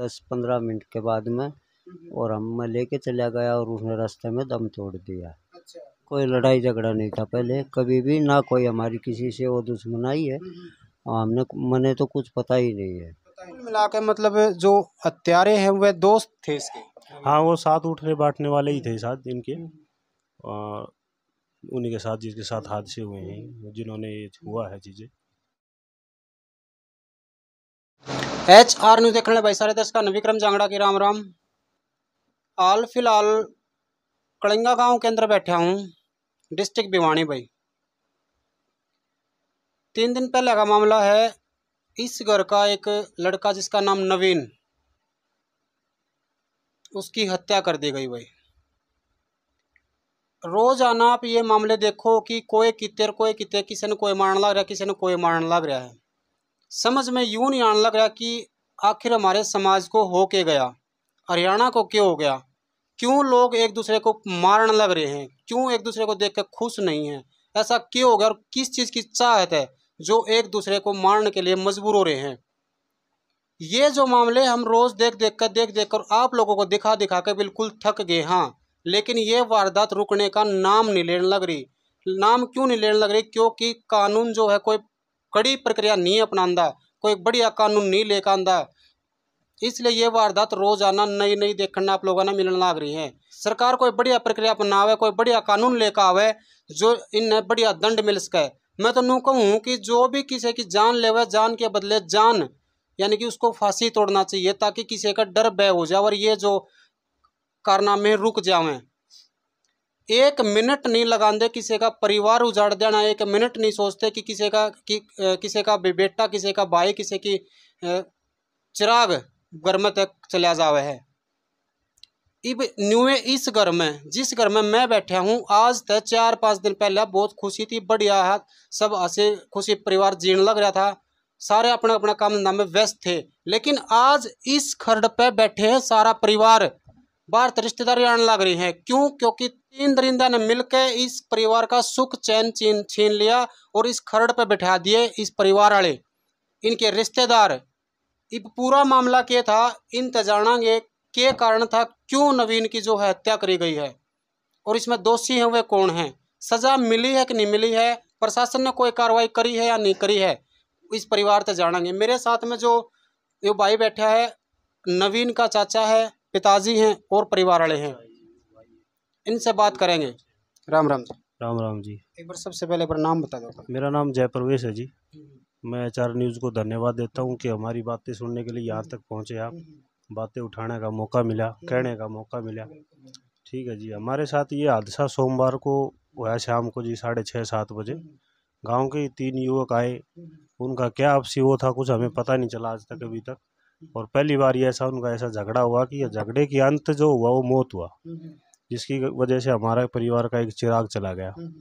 दस पंद्रह मिनट के बाद में हम्म। और हम मैं लेके चला गया और उसने रास्ते में दम तोड़ दिया अच्छा। कोई लड़ाई झगड़ा नहीं था पहले कभी भी ना कोई हमारी किसी से वो दुश्मन आई है हम्म, हम्म। और हमने मैंने तो कुछ पता ही नहीं है मिला के मतलब जो हत्यारे हैं वह दोस्त थे इसके हाँ वो साथ उठने बांटने वाले ही थे साथ इनके उन्हीं के साथ जिसके साथ हादसे हुए हैं जिन्होंने ये हुआ है चीज़ें एच आर न्यूज़ देखने भाई सारे दस का विक्रम जांगड़ा की राम राम हाल फिलहाल कलिंगा गांव के अंदर बैठा हूँ डिस्ट्रिक्ट भिवानी भाई तीन दिन पहले का मामला है इस घर का एक लड़का जिसका नाम नवीन उसकी हत्या कर दी गई भाई रोजाना आप ये मामले देखो कि कोई कितर कोई कितर किसी ने कोई मारन लग रहा है किसी ने कोई मारन लग रहा है समझ में यूं नहीं आने लग रहा कि आखिर हमारे समाज को हो के गया हरियाणा को क्यों हो गया क्यों लोग एक दूसरे को मारने लग रहे हैं क्यों एक दूसरे को देख कर खुश नहीं है ऐसा क्यों हो गया और किस चीज़ की चाहत है जो एक दूसरे को मारने के लिए मजबूर हो रहे हैं ये जो मामले हम रोज़ देख देख कर देख देख कर आप लोगों को दिखा दिखा कर बिल्कुल थक गए हाँ लेकिन ये वारदात रुकने का नाम नहीं लेने लग रही नाम क्यों नहीं लेने लग रही क्योंकि कानून जो है कोई कड़ी प्रक्रिया नहीं अपना कोई बढ़िया कानून नहीं लेकर आंदा इसलिए ये वारदात रोजाना नई नई देखना आप लोगों ने मिलने लग रही है सरकार कोई बढ़िया प्रक्रिया अपनावे कोई बढ़िया कानून लेकर आवे जो इन्हें बढ़िया दंड मिल सके मैं तो नू कहूँ कि जो भी किसी की जान ले जान के बदले जान यानी कि उसको फांसी तोड़ना चाहिए ताकि किसी का डर भय हो जाए और ये जो कारनामे रुक जावें एक मिनट नहीं लगाते किसी का परिवार उजाड़ देना एक मिनट नहीं सोचते कि किसी का कि किसी का बेटा किसी का भाई किसी की चिराग घर में तक चला जावे है इब न्यूए इस घर में जिस घर में मैं बैठा हूँ आज तक तो चार पाँच दिन पहले बहुत खुशी थी बढ़िया है सब ऐसे खुशी परिवार जीने लग रहा था सारे अपना अपना काम धंधा में व्यस्त थे लेकिन आज इस खरड़ पे बैठे हैं सारा परिवार भारत तो रिश्तेदारी आने लग रही है क्यों क्योंकि तीन दरिंदा ने मिलकर इस परिवार का सुख चैन छीन छीन लिया और इस खरड़ पर बैठा दिए इस परिवार वाले इनके रिश्तेदार इब पूरा मामला क्या था इन तजाणांगे तो के कारण था क्यों नवीन की जो है हत्या करी गई है और इसमें दोषी हैं वे कौन हैं सज़ा मिली है कि नहीं मिली है प्रशासन ने कोई कार्रवाई करी है या नहीं करी है इस परिवार से तो जानेंगे मेरे साथ में जो ये भाई बैठा है नवीन का चाचा है पिताजी हैं और परिवार वाले हैं इनसे बात करेंगे राम राम जी राम राम जी एक बार सबसे पहले एक बार नाम बता दो मेरा नाम जयप्रवेश है जी हम्म। मैं एच न्यूज़ को धन्यवाद देता हूँ कि हमारी बातें सुनने के लिए यहाँ तक पहुँचे आप हम्म। बातें उठाने का मौका मिला हम्म। कहने का मौका मिला ठीक है जी हमारे साथ ये हादसा सोमवार को हुआ शाम को जी साढ़े छः सात बजे गांव के तीन युवक आए उनका क्या आपसी वो था कुछ हमें पता नहीं चला आज तक अभी तक और पहली बार ये ऐसा उनका ऐसा झगड़ा हुआ कि झगड़े के अंत जो हुआ वो मौत हुआ हम्म, हम्म। जिसकी वजह से हमारा परिवार का एक चिराग चला गया हम्म,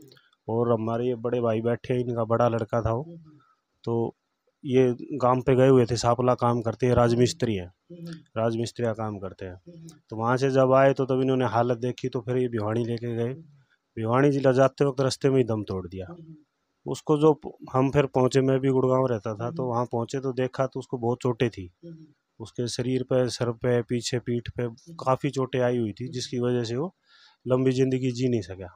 और हमारे ये बड़े भाई बैठे इनका बड़ा लड़का था वो तो ये काम पे गए हुए थे सापला काम करते हैं राजमिस्त्री हैं राजमिस्त्री काम करते हैं तो वहाँ से जब आए तो तब इन्होंने हालत देखी तो फिर ये भिवाणी लेके गए भिवाणी जिला जाते वक्त रस्ते में ही दम तोड़ दिया उसको जो हम फिर पहुँचे मैं भी गुड़गांव रहता था तो हम्म। वहाँ पहुँचे तो देखा तो उसको बहुत चोटें थी हम्म। उसके शरीर पे सर पे पीछे पीठ पे हम्म। काफ़ी चोटें आई हुई थी जिसकी वजह से वो लंबी ज़िंदगी जी नहीं सका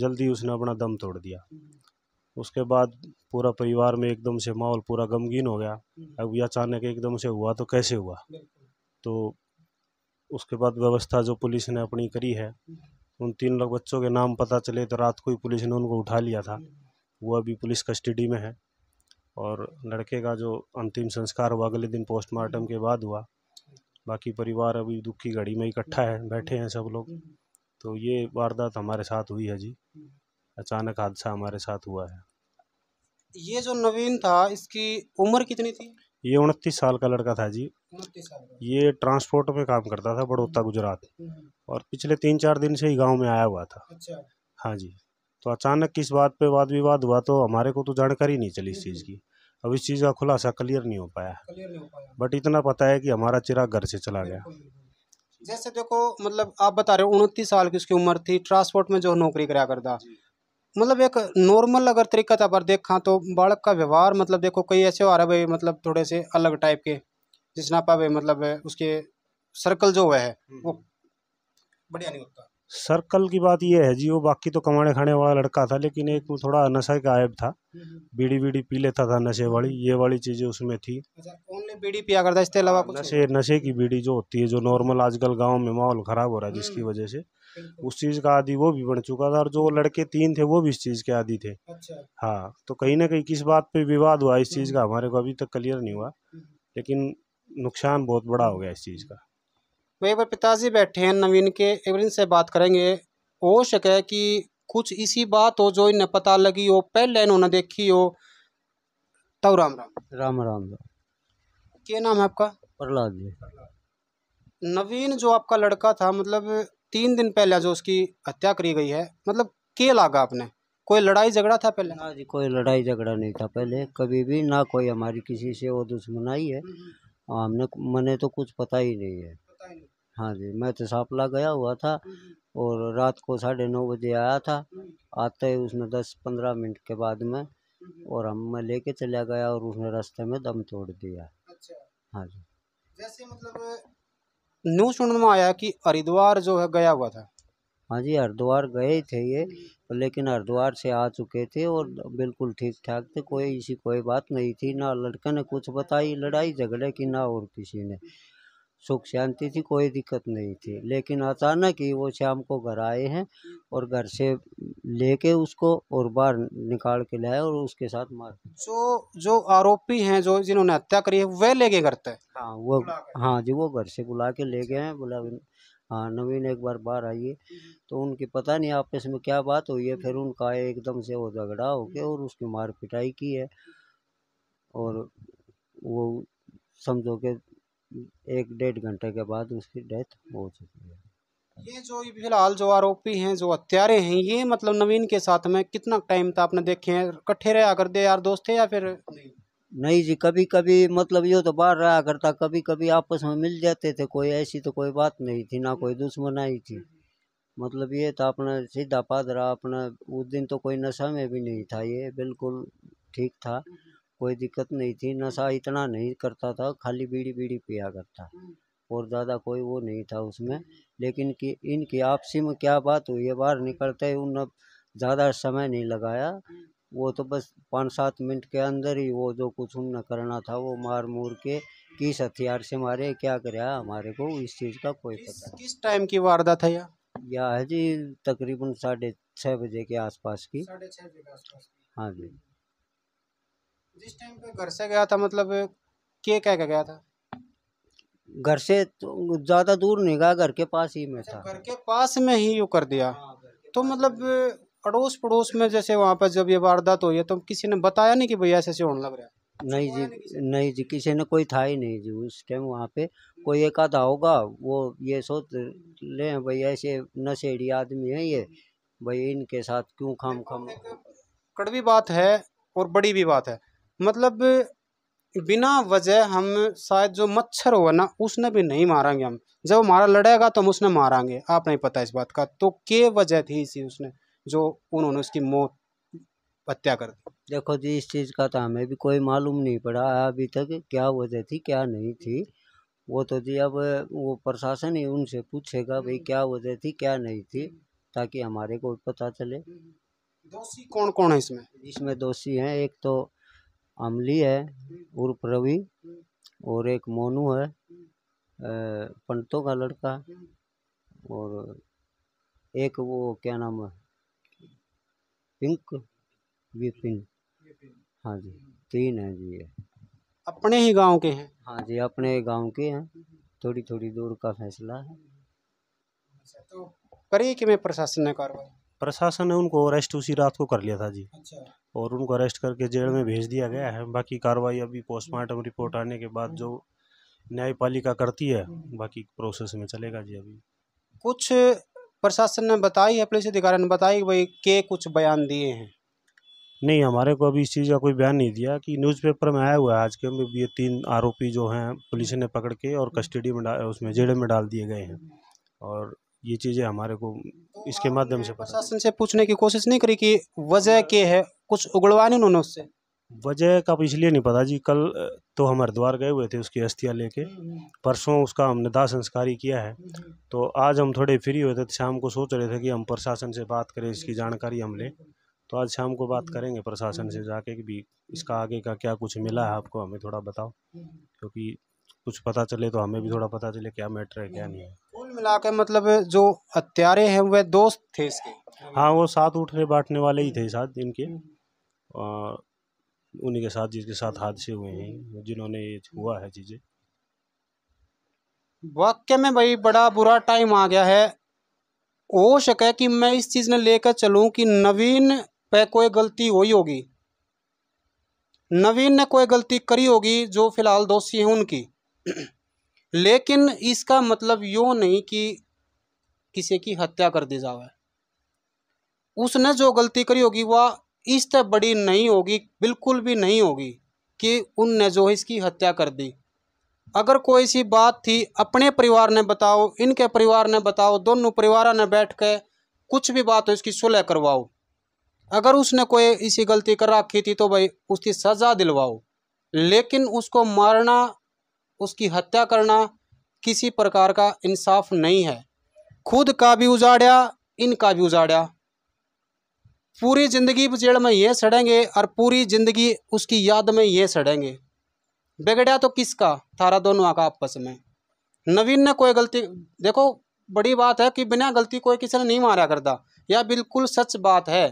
जल्दी उसने अपना दम तोड़ दिया उसके बाद पूरा परिवार में एकदम से माहौल पूरा गमगीन हो गया अब यह अचानक एकदम से हुआ तो कैसे हुआ तो उसके बाद व्यवस्था जो पुलिस ने अपनी करी है उन तीन लोग बच्चों के नाम पता चले तो रात को ही पुलिस ने उनको उठा लिया था वो अभी पुलिस कस्टडी में है और लड़के का जो अंतिम संस्कार हुआ अगले दिन पोस्टमार्टम के बाद हुआ बाकी परिवार अभी दुख की घड़ी में इकट्ठा है बैठे हैं सब लोग तो ये वारदात हमारे साथ हुई है जी अचानक हादसा हमारे साथ हुआ है ये जो नवीन था इसकी उम्र कितनी थी ये उनतीस साल का लड़का था जी ये ट्रांसपोर्ट में काम करता था बड़ोता गुजरात हम्म, हम्म। और पिछले तीन चार दिन से ही गांव में आया हुआ था अच्छा। हाँ जी तो अचानक इस बात पे वाद विवाद हुआ तो हमारे को तो जानकारी नहीं चली इस चीज़ की अब इस चीज़ का खुलासा क्लियर नहीं हो पाया बट इतना पता है कि हमारा चिराग घर से चला गया जैसे देखो मतलब आप बता रहे हो उनतीस साल की उसकी उम्र थी ट्रांसपोर्ट में जो नौकरी कराया करता मतलब एक नॉर्मल अगर तरीका था पर देखा तो बालक का व्यवहार मतलब देखो कई ऐसे आ रहे भाई मतलब थोड़े से अलग टाइप के जिसना पा भाई मतलब उसके सर्कल जो हुआ है वो हम्म। बढ़िया नहीं होता सर्कल की बात यह है जी वो बाकी तो कमाने खाने वाला लड़का था लेकिन एक वो थोड़ा नशा का आयब था हम्म, हम्म। बीड़ी बीड़ी पी लेता था नशे वाली ये वाली चीज़ें उसमें थी अच्छा, ओनली बीड़ी पिया करता इसके अलावा नशे नशे की बीड़ी जो होती है जो नॉर्मल आजकल गांव में माहौल ख़राब हो रहा है जिसकी हम्म। वजह से उस चीज़ का आदि वो भी बन चुका था और जो लड़के तीन थे वो भी इस चीज़ के आदि थे अच्छा। हाँ तो कहीं ना कहीं किस बात पर विवाद हुआ इस चीज़ का हमारे को अभी तक क्लियर नहीं हुआ लेकिन नुकसान बहुत बड़ा हो गया इस चीज़ का वहीं पर पिताजी बैठे हैं नवीन के एवरिन से बात करेंगे हो सके कि कुछ इसी बात हो जो इन्हें पता लगी हो पहले इन्होंने देखी हो तो राम राम राम राम राम क्या नाम है आपका प्रहलाद जी नवीन जो आपका लड़का था मतलब तीन दिन पहले जो उसकी हत्या करी गई है मतलब के लागा आपने कोई लड़ाई झगड़ा था पहले ना जी कोई लड़ाई झगड़ा नहीं था पहले कभी भी ना कोई हमारी किसी से वो दुश्मनाई है हम्म। हमने मैंने तो कुछ पता ही नहीं है पता ही नहीं। हाँ जी मैं तो सापला गया हुआ था और रात को साढ़े नौ बजे आया था आते ही उसने दस पंद्रह मिनट के बाद में और हम मैं लेके चला गया और उसने रास्ते में दम तोड़ दिया अच्छा। हाँ जी जैसे मतलब न्यूज़ सुनने में आया कि हरिद्वार जो है गया हुआ था हाँ जी हरिद्वार गए थे ये लेकिन हरिद्वार से आ चुके थे और बिल्कुल ठीक ठाक थे कोई इसी कोई बात नहीं थी ना लड़के ने कुछ बताई लड़ाई झगड़े की ना और किसी ने सुख शांति थी कोई दिक्कत नहीं थी लेकिन अचानक ही वो शाम को घर आए हैं और घर से लेके उसको और बाहर निकाल के लाए और उसके साथ मार जो जो आरोपी हैं जो जिन्होंने हत्या करी है वह लेके घर तक हाँ वो हाँ जी वो घर से बुला के ले अच्छा। गए हैं बोला हाँ नवीन एक बार बाहर आइए हम्म, हम्म। तो उनकी पता नहीं आपस में क्या बात हुई है फिर उनका एकदम से वो झगड़ा हो गया और उसकी मार पिटाई की है और वो समझो के एक डेढ़ घंटे के बाद उसकी डेथ हो चुकी है ये जो फिलहाल जो आरोपी हैं जो हत्यारे हैं ये मतलब नवीन के साथ में कितना टाइम था आपने देखे हैं इकट्ठे रहा दे यार दोस्त थे या फिर नहीं नहीं जी कभी कभी मतलब ये तो बाहर रहा करता कभी कभी आपस में मिल जाते थे कोई ऐसी तो कोई बात नहीं थी ना कोई दुश्मन आई थी मतलब ये था अपना सीधा पादरा अपना उस दिन तो कोई नशा में भी नहीं था ये बिल्कुल ठीक था कोई दिक्कत नहीं थी नशा इतना नहीं करता था खाली बीड़ी बीड़ी पिया करता और ज़्यादा कोई वो नहीं था उसमें लेकिन कि इनकी आपसी में क्या बात हुई है बाहर निकलते ही उन ज़्यादा समय नहीं लगाया वो तो बस पाँच सात मिनट के अंदर ही वो जो कुछ उन करना था वो मार मूर के किस हथियार से मारे क्या कराया हमारे को इस चीज़ का कोई पता नहीं किस टाइम की वारदात है यह यह है जी तकरीबन साढ़े छः बजे के आसपास की साढ़े छः बजे के आसपास हाँ जी जिस टाइम पे घर से गया था मतलब के कह के गया था घर से तो ज़्यादा दूर नहीं गया घर के पास ही में अच्छा, था घर के पास में ही यू कर दिया हाँ, तो मतलब अड़ोस पड़ोस में जैसे वहाँ पर जब ये वारदात हुई है तो किसी ने बताया नहीं कि भैया ऐसे ऐसे होने लग रहा है नहीं जी नहीं जी किसी ने कोई था ही नहीं जी उस टाइम वहाँ पे कोई एक आधा होगा वो ये सोच ले भैया ऐसे नशेड़ी आदमी है ये भाई इनके साथ क्यों खाम खाम कड़वी बात है और बड़ी भी बात है मतलब बिना वजह हम शायद जो मच्छर होगा ना उसने भी नहीं मारेंगे हम जब हमारा लड़ेगा तो हम उसने मारेंगे आप नहीं पता इस बात का तो के वजह थी इसी उसने जो उन्होंने उसकी मौत हत्या कर दी देखो जी इस चीज़ का तो हमें भी कोई मालूम नहीं पड़ा अभी तक क्या वजह थी क्या नहीं थी वो तो जी अब वो प्रशासन ही उनसे पूछेगा भाई क्या वजह थी क्या नहीं थी ताकि हमारे को पता चले दोषी कौन कौन है इसमें इसमें दोषी हैं एक तो अमली है उर्फ रवि और एक मोनू है पंतों का लड़का और एक वो क्या नाम है पिंक विपिन हाँ जी तीन है जी ये अपने ही गांव के हैं हाँ जी अपने गांव के हैं थोड़ी थोड़ी दूर का फैसला है अच्छा, तो करिए कि मैं प्रशासन ने कार्रवाई प्रशासन ने उनको अरेस्ट उसी रात को कर लिया था जी अच्छा और उनको अरेस्ट करके जेल में भेज दिया गया है बाकी कार्रवाई अभी पोस्टमार्टम रिपोर्ट आने के बाद जो न्यायपालिका करती है बाकी प्रोसेस में चलेगा जी अभी कुछ प्रशासन ने बताई है पुलिस अधिकारी ने बताई कि भाई के कुछ बयान दिए हैं नहीं हमारे को अभी इस चीज़ का कोई बयान नहीं दिया कि न्यूज़पेपर में आया हुआ है आज के में ये तीन आरोपी जो हैं पुलिस ने पकड़ के और कस्टडी में उसमें जेल में डाल दिए गए हैं और ये चीज़ें हमारे को इसके माध्यम से प्रशासन से पूछने की कोशिश नहीं करी कि वजह क्या है कुछ उगड़वा नहीं उन्होंने उससे वजह का तो इसलिए नहीं पता जी कल तो हम हरिद्वार गए हुए थे उसकी अस्थियाँ लेके परसों उसका हमने दाह संस्कार ही किया है तो आज हम थोड़े फ्री हुए थे तो शाम को सोच रहे थे कि हम प्रशासन से बात करें इसकी जानकारी हम लें तो आज शाम को बात करेंगे प्रशासन से जाके कि भी इसका आगे का क्या कुछ मिला है आपको हमें थोड़ा बताओ क्योंकि कुछ पता चले तो हमें भी थोड़ा पता चले क्या मैटर है क्या नहीं है कुल मिला के मतलब जो हत्यारे हैं वह दोस्त थे इसके हाँ वो साथ उठने बांटने वाले ही थे साथ इनके उन्हीं के साथ जिसके साथ हादसे हुए हैं जिन्होंने हुआ है चीज़ें वाक्य में भाई बड़ा बुरा टाइम आ गया है हो सके कि मैं इस चीज़ ने लेकर चलूं कि नवीन पे कोई गलती हुई होगी नवीन ने कोई गलती करी होगी जो फिलहाल दोषी है उनकी लेकिन इसका मतलब यो नहीं कि किसी की हत्या कर दी जावे उसने जो गलती करी होगी वह इस तरह बड़ी नहीं होगी बिल्कुल भी नहीं होगी कि उन नजोहिस की हत्या कर दी अगर कोई सी बात थी अपने परिवार ने बताओ इनके परिवार ने बताओ दोनों परिवार ने बैठ के कुछ भी बात हो इसकी सुलह करवाओ अगर उसने कोई इसी गलती कर रखी थी तो भाई उसकी सज़ा दिलवाओ लेकिन उसको मारना उसकी हत्या करना किसी प्रकार का इंसाफ नहीं है खुद का भी उजाड़ा इनका भी उजाड़ा पूरी ज़िंदगी जेल में ये सड़ेंगे और पूरी ज़िंदगी उसकी याद में ये सड़ेंगे बिगड़ा तो किसका थारा दोनों का आपस में नवीन ने कोई गलती देखो बड़ी बात है कि बिना गलती कोई किसी ने नहीं मारा करता यह बिल्कुल सच बात है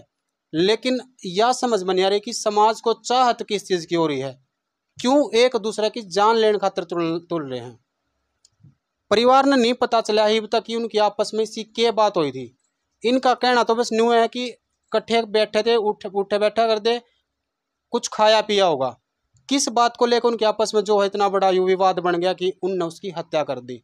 लेकिन यह समझ में नहीं आ रही कि समाज को चाहत किस चीज़ की हो रही है क्यों एक दूसरे की जान लेने खातर तुल तुल रहे हैं परिवार ने नहीं पता चला ही तक कि उनकी आपस में इसी के बात हुई थी इनका कहना तो बस न्यू है कि इकट्ठे बैठे थे उठ उठे बैठा कर दे कुछ खाया पिया होगा किस बात को लेकर उनके आपस में जो है इतना बड़ा यु विवाद बन गया कि उनने उसकी हत्या कर दी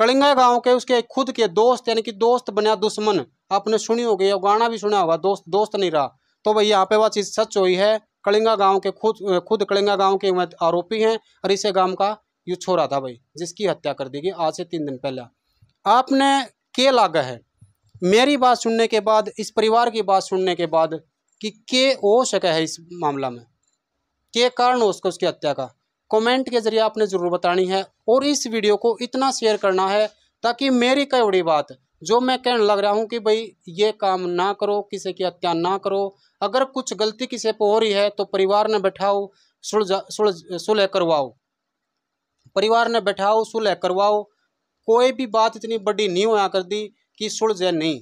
कलिंगा गांव के उसके खुद के दोस्त यानी कि दोस्त बना दुश्मन आपने सुनी होगी गाना भी सुना होगा दोस्त दोस्त नहीं रहा तो भाई यहाँ पे वह चीज़ सच हुई है कलिंगा गांव के खुद खुद कलिंगा गांव के आरोपी हैं और इसे गांव का यु छोरा था भाई जिसकी हत्या कर दी गई आज से तीन दिन पहले आपने के लागा है मेरी बात सुनने के बाद इस परिवार की बात सुनने के बाद कि के हो सका है इस मामला में के कारण हो सका उसकी हत्या का कमेंट के ज़रिए आपने ज़रूर बतानी है और इस वीडियो को इतना शेयर करना है ताकि मेरी कई बड़ी बात जो मैं कहने लग रहा हूँ कि भाई ये काम ना करो किसी की हत्या ना करो अगर कुछ गलती किसी पर हो रही है तो परिवार ने बैठाओ सुलझा सुलझ सुलह करवाओ परिवार ने बैठाओ सुलह करवाओ कोई भी बात इतनी बड़ी नहीं हुआ कर दी कि जय नहीं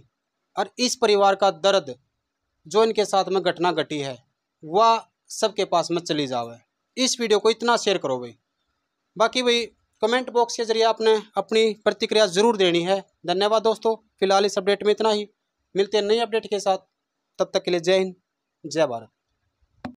और इस परिवार का दर्द जो इनके साथ में घटना घटी है वह सबके पास में चली जावे इस वीडियो को इतना शेयर करो भाई बाकी भाई कमेंट बॉक्स के जरिए आपने अपनी प्रतिक्रिया ज़रूर देनी है धन्यवाद दोस्तों फिलहाल इस अपडेट में इतना ही मिलते हैं नई अपडेट के साथ तब तक के लिए जय हिंद जय भारत